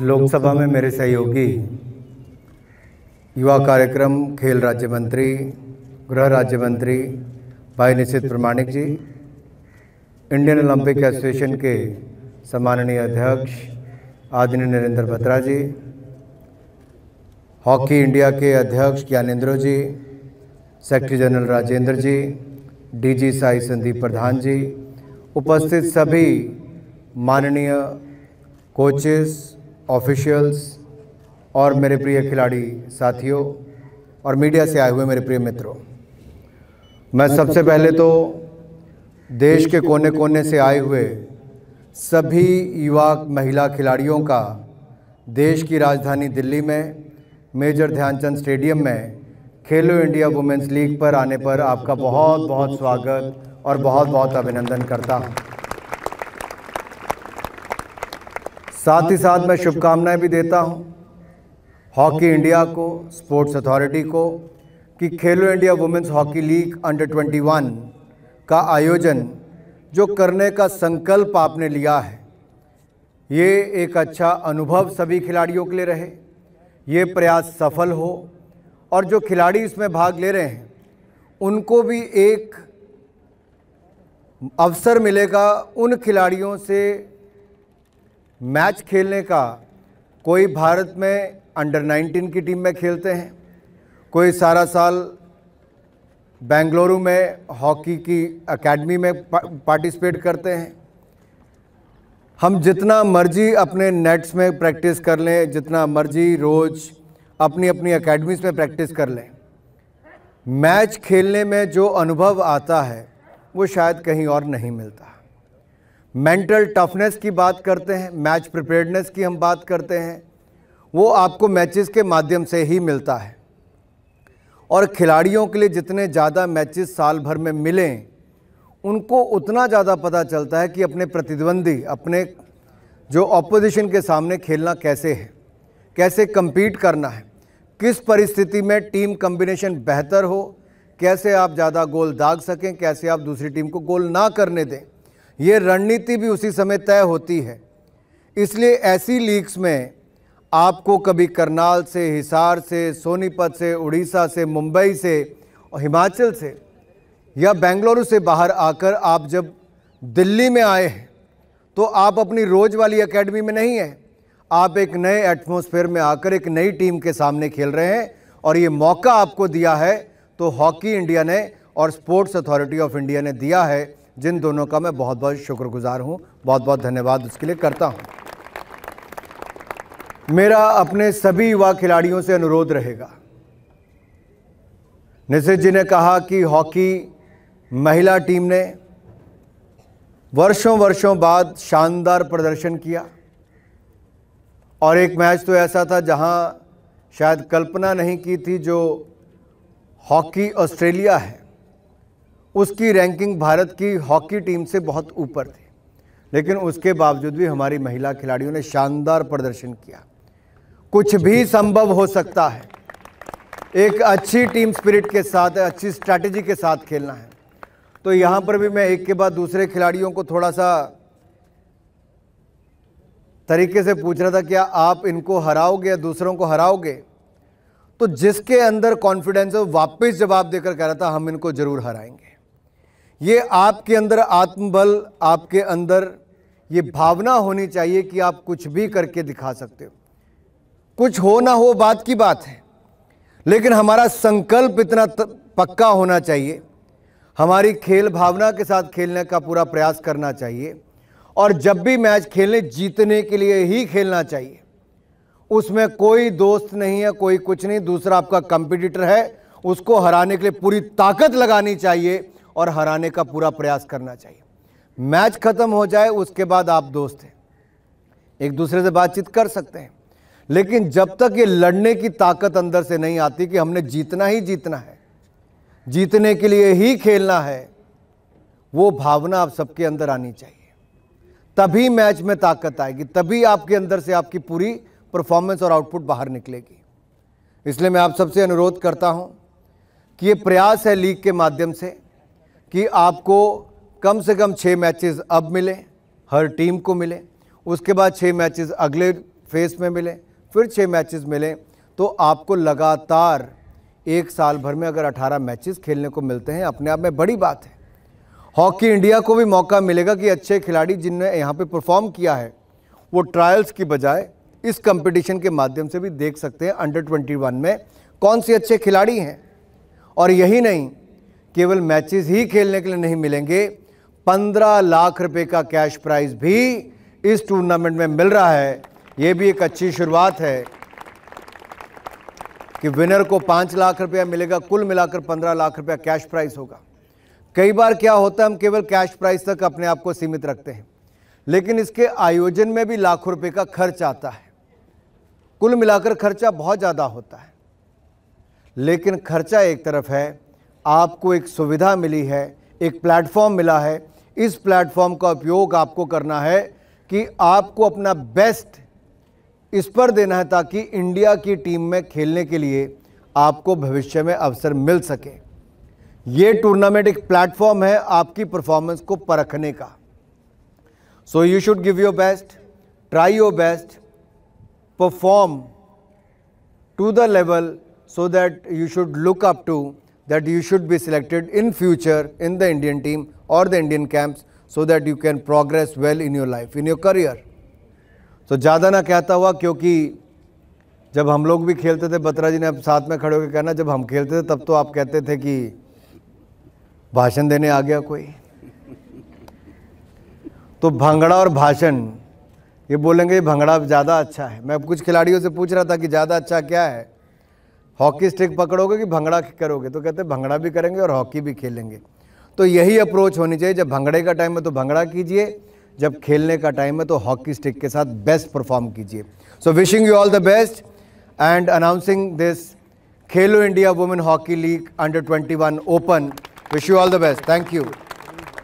लोकसभा में मेरे सहयोगी युवा कार्यक्रम खेल राज्य मंत्री गृह राज्य मंत्री भाई निश्चित प्रमाणिक जी इंडियन ओलंपिक एसोसिएशन के सम्माननीय अध्यक्ष आदिनी नरेंद्र भत्रा जी हॉकी इंडिया के अध्यक्ष Gyanendro ji secretary general Rajendra ji DG SAI Sandeep Pradhan ji उपस्थित सभी माननीय कोचेस ऑफिशियल्स और मेरे प्रिय खिलाड़ी साथियों और मीडिया से आए हुए मेरे प्रिय मित्रों मैं सबसे पहले तो देश के कोने कोने से आए हुए सभी युवा महिला खिलाड़ियों का देश की राजधानी दिल्ली में मेजर ध्यानचंद स्टेडियम में खेलो इंडिया वुमेंस लीग पर आने पर आपका बहुत बहुत स्वागत और बहुत बहुत अभिनंदन करता हूँ साथ ही साथ मैं शुभकामनाएं भी देता हूं हॉकी इंडिया को स्पोर्ट्स अथॉरिटी को कि Khelo India women's hockey league under 21 का आयोजन जो करने का संकल्प आपने लिया है ये एक अच्छा अनुभव सभी खिलाड़ियों के लिए रहे ये प्रयास सफल हो और जो खिलाड़ी इसमें भाग ले रहे हैं उनको भी एक अवसर मिलेगा उन खिलाड़ियों से मैच खेलने का कोई भारत में अंडर 19 की टीम में खेलते हैं कोई सारा साल बेंगलुरु में हॉकी की एकेडमी में पार्टिसिपेट करते हैं हम जितना मर्जी अपने नेट्स में प्रैक्टिस कर लें जितना मर्जी रोज़ अपनी अपनी एकेडमीज़ में प्रैक्टिस कर लें मैच खेलने में जो अनुभव आता है वो शायद कहीं और नहीं मिलता मेंटल टफनेस की बात करते हैं मैच प्रिपेयर्डनेस की हम बात करते हैं वो आपको मैचेस के माध्यम से ही मिलता है और खिलाड़ियों के लिए जितने ज़्यादा मैचेस साल भर में मिलें उनको उतना ज़्यादा पता चलता है कि अपने प्रतिद्वंदी अपने जो ऑपोजिशन के सामने खेलना कैसे है कैसे कम्पीट करना है किस परिस्थिति में टीम कम्बिनेशन बेहतर हो कैसे आप ज़्यादा गोल दाग सकें कैसे आप दूसरी टीम को गोल ना करने दें ये रणनीति भी उसी समय तय होती है इसलिए ऐसी लीक्स में आपको कभी करनाल से हिसार से सोनीपत से उड़ीसा से मुंबई से और हिमाचल से या बेंगलुरु से बाहर आकर आप जब दिल्ली में आए हैं तो आप अपनी रोज वाली एकेडमी में नहीं हैं आप एक नए एटमोसफेयर में आकर एक नई टीम के सामने खेल रहे हैं और ये मौका आपको दिया है तो हॉकी इंडिया ने और स्पोर्ट्स अथॉरिटी ऑफ इंडिया ने दिया है जिन दोनों का मैं बहुत बहुत शुक्रगुजार हूँ बहुत बहुत धन्यवाद उसके लिए करता हूँ मेरा अपने सभी युवा खिलाड़ियों से अनुरोध रहेगा निशित जी ने कहा कि हॉकी महिला टीम ने वर्षों वर्षों बाद शानदार प्रदर्शन किया और एक मैच तो ऐसा था जहां शायद कल्पना नहीं की थी जो हॉकी ऑस्ट्रेलिया है उसकी रैंकिंग भारत की हॉकी टीम से बहुत ऊपर थी लेकिन उसके बावजूद भी हमारी महिला खिलाड़ियों ने शानदार प्रदर्शन किया कुछ भी संभव हो सकता है एक अच्छी टीम स्पिरिट के साथ अच्छी स्ट्रैटेजी के साथ खेलना है तो यहाँ पर भी मैं एक के बाद दूसरे खिलाड़ियों को थोड़ा सा तरीके से पूछ रहा था क्या आप इनको हराओगे या दूसरों को हराओगे तो जिसके अंदर कॉन्फिडेंस है वापस जवाब देकर कह रहा था हम इनको जरूर हराएंगे ये आपके अंदर आत्मबल आपके अंदर ये भावना होनी चाहिए कि आप कुछ भी करके दिखा सकते हो कुछ हो ना हो बात की बात है लेकिन हमारा संकल्प इतना पक्का होना चाहिए हमारी खेल भावना के साथ खेलने का पूरा प्रयास करना चाहिए और जब भी मैच खेलने जीतने के लिए ही खेलना चाहिए उसमें कोई दोस्त नहीं है कोई कुछ नहीं दूसरा आपका कंपिटिटर है उसको हराने के लिए पूरी ताकत लगानी चाहिए और हराने का पूरा प्रयास करना चाहिए मैच खत्म हो जाए उसके बाद आप दोस्त हैं एक दूसरे से बातचीत कर सकते हैं लेकिन जब तक ये लड़ने की ताकत अंदर से नहीं आती कि हमने जीतना ही जीतना है जीतने के लिए ही खेलना है वो भावना आप सबके अंदर आनी चाहिए तभी मैच में ताकत आएगी तभी आपके अंदर से आपकी पूरी परफॉर्मेंस और आउटपुट बाहर निकलेगी इसलिए मैं आप सबसे अनुरोध करता हूं कि ये प्रयास है लीग के माध्यम से कि आपको कम से कम छः मैचेस अब मिले हर टीम को मिले उसके बाद छः मैचेस अगले फेस में मिले फिर छः मैचेस मिले तो आपको लगातार एक साल भर में अगर 18 मैचेस खेलने को मिलते हैं अपने आप में बड़ी बात है हॉकी इंडिया को भी मौका मिलेगा कि अच्छे खिलाड़ी जिनने यहाँ पे परफॉर्म किया है वो ट्रायल्स की बजाय इस कंपटीशन के माध्यम से भी देख सकते हैं अंडर 21 में कौन से अच्छे खिलाड़ी हैं और यही नहीं केवल मैचेस ही खेलने के लिए नहीं मिलेंगे पंद्रह लाख रुपए का कैश प्राइज भी इस टूर्नामेंट में मिल रहा है ये भी एक अच्छी शुरुआत है कि विनर को पाँच लाख रुपया मिलेगा कुल मिलाकर पंद्रह लाख रुपया कैश प्राइस होगा कई बार क्या होता है हम केवल कैश प्राइस तक अपने आप को सीमित रखते हैं लेकिन इसके आयोजन में भी लाखों रुपए का खर्च आता है कुल मिलाकर खर्चा बहुत ज़्यादा होता है लेकिन खर्चा एक तरफ है आपको एक सुविधा मिली है एक प्लेटफॉर्म मिला है इस प्लेटफॉर्म का उपयोग आपको करना है कि आपको अपना बेस्ट इस पर देना है ताकि इंडिया की टीम में खेलने के लिए आपको भविष्य में अवसर मिल सके ये टूर्नामेंट एक प्लेटफॉर्म है आपकी परफॉर्मेंस को परखने का so you should give your best try your best perform to the level so that you should look up to that you should be selected in future in the Indian team or the Indian camps so that you can progress well in your life, in your career. तो ज़्यादा ना कहता हुआ क्योंकि जब हम लोग भी खेलते थे बत्रा जी ने अब साथ में खड़े होकर कहना जब हम खेलते थे तब तो आप कहते थे कि भाषण देने आ गया कोई तो भंगड़ा और भाषण ये बोलेंगे भंगड़ा ज़्यादा अच्छा है मैं कुछ खिलाड़ियों से पूछ रहा था कि ज़्यादा अच्छा क्या है हॉकी स्टिक पकड़ोगे कि भंगड़ा करोगे तो कहते हैं भंगड़ा भी करेंगे और हॉकी भी खेलेंगे तो यही अप्रोच होनी चाहिए जब भंगड़े का टाइम है तो भंगड़ा कीजिए जब खेलने का टाइम है तो हॉकी स्टिक के साथ बेस्ट परफॉर्म कीजिए so wishing you all the best and announcing this Khelo India women hockey league under one open wish you all the best thank you